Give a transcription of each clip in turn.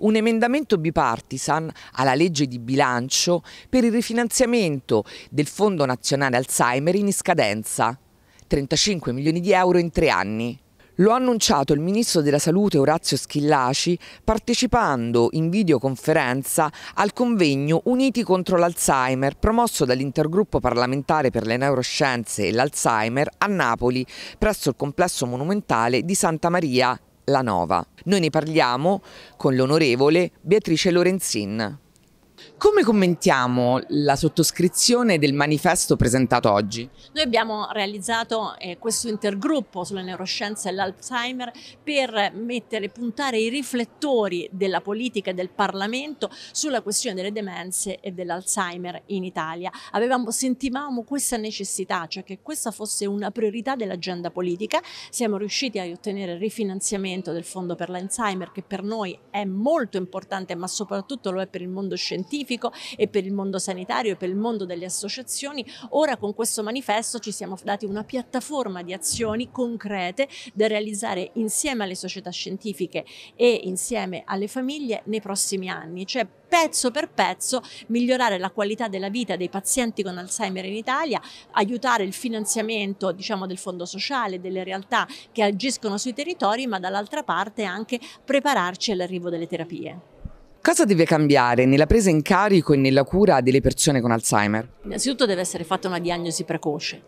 un emendamento bipartisan alla legge di bilancio per il rifinanziamento del Fondo Nazionale Alzheimer in scadenza, 35 milioni di euro in tre anni. Lo ha annunciato il ministro della Salute Orazio Schillaci partecipando in videoconferenza al convegno Uniti contro l'Alzheimer promosso dall'intergruppo parlamentare per le neuroscienze e l'Alzheimer a Napoli presso il complesso monumentale di Santa Maria la Nova. Noi ne parliamo con l'onorevole Beatrice Lorenzin. Come commentiamo la sottoscrizione del manifesto presentato oggi? Noi abbiamo realizzato eh, questo intergruppo sulle neuroscienze e l'Alzheimer per mettere, puntare i riflettori della politica e del Parlamento sulla questione delle demenze e dell'Alzheimer in Italia. Avevamo, sentivamo questa necessità, cioè che questa fosse una priorità dell'agenda politica. Siamo riusciti a ottenere il rifinanziamento del fondo per l'Alzheimer che per noi è molto importante ma soprattutto lo è per il mondo scientifico scientifico e per il mondo sanitario e per il mondo delle associazioni. Ora con questo manifesto ci siamo dati una piattaforma di azioni concrete da realizzare insieme alle società scientifiche e insieme alle famiglie nei prossimi anni, cioè pezzo per pezzo migliorare la qualità della vita dei pazienti con Alzheimer in Italia, aiutare il finanziamento diciamo, del fondo sociale, delle realtà che agiscono sui territori, ma dall'altra parte anche prepararci all'arrivo delle terapie. Cosa deve cambiare nella presa in carico e nella cura delle persone con Alzheimer? Innanzitutto deve essere fatta una diagnosi precoce,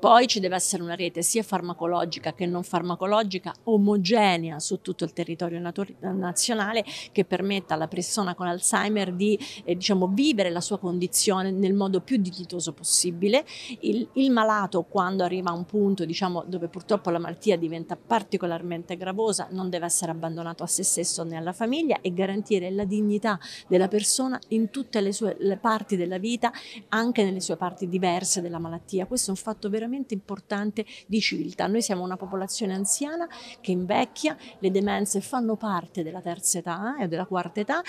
poi ci deve essere una rete sia farmacologica che non farmacologica omogenea su tutto il territorio nazionale che permetta alla persona con Alzheimer di eh, diciamo, vivere la sua condizione nel modo più dignitoso possibile. Il, il malato quando arriva a un punto diciamo, dove purtroppo la malattia diventa particolarmente gravosa non deve essere abbandonato a se stesso né alla famiglia e garantire la dignità dignità della persona in tutte le sue le parti della vita, anche nelle sue parti diverse della malattia. Questo è un fatto veramente importante di civiltà. Noi siamo una popolazione anziana che invecchia, le demenze fanno parte della terza età eh, della quarta età,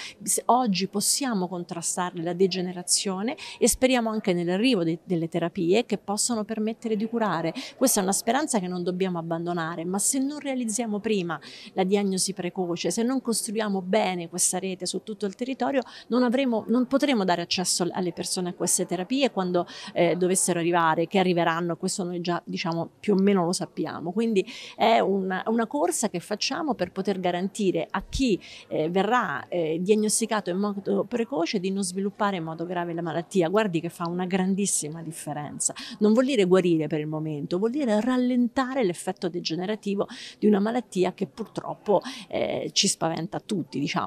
oggi possiamo contrastarle la degenerazione e speriamo anche nell'arrivo de delle terapie che possano permettere di curare. Questa è una speranza che non dobbiamo abbandonare, ma se non realizziamo prima la diagnosi precoce, se non costruiamo bene questa rete, su tutto il territorio, non, avremo, non potremo dare accesso alle persone a queste terapie quando eh, dovessero arrivare, che arriveranno, questo noi già diciamo più o meno lo sappiamo. Quindi è una, una corsa che facciamo per poter garantire a chi eh, verrà eh, diagnosticato in modo precoce di non sviluppare in modo grave la malattia. Guardi che fa una grandissima differenza. Non vuol dire guarire per il momento, vuol dire rallentare l'effetto degenerativo di una malattia che purtroppo eh, ci spaventa tutti, diciamolo.